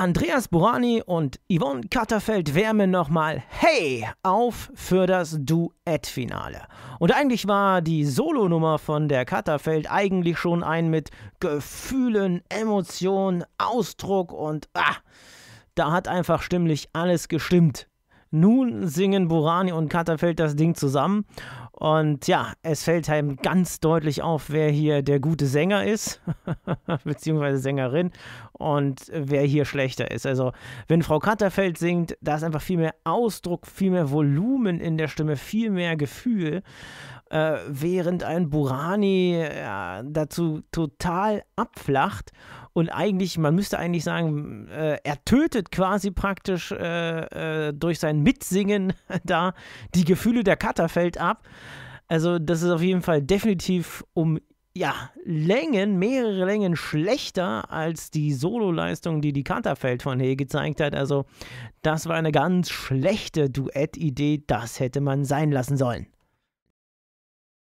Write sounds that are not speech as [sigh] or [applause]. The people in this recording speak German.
Andreas Burani und Yvonne Katterfeld wärmen nochmal Hey auf für das Duettfinale. Und eigentlich war die Solonummer von der Katterfeld eigentlich schon ein mit Gefühlen, Emotionen, Ausdruck und ah, da hat einfach stimmlich alles gestimmt. Nun singen Burani und Katterfeld das Ding zusammen und ja, es fällt einem ganz deutlich auf, wer hier der gute Sänger ist, [laughs] beziehungsweise Sängerin, und wer hier schlechter ist. Also, wenn Frau Katterfeld singt, da ist einfach viel mehr Ausdruck, viel mehr Volumen in der Stimme, viel mehr Gefühl, äh, während ein Burani ja, dazu total abflacht und eigentlich, man müsste eigentlich sagen, äh, er tötet quasi praktisch äh, äh, durch sein Mitsingen [laughs] da die Gefühle der Katterfeld ab also, das ist auf jeden Fall definitiv um ja, Längen, mehrere Längen schlechter als die Solo-Leistung, die die Kanterfeld von He gezeigt hat. Also, das war eine ganz schlechte Duettidee, das hätte man sein lassen sollen.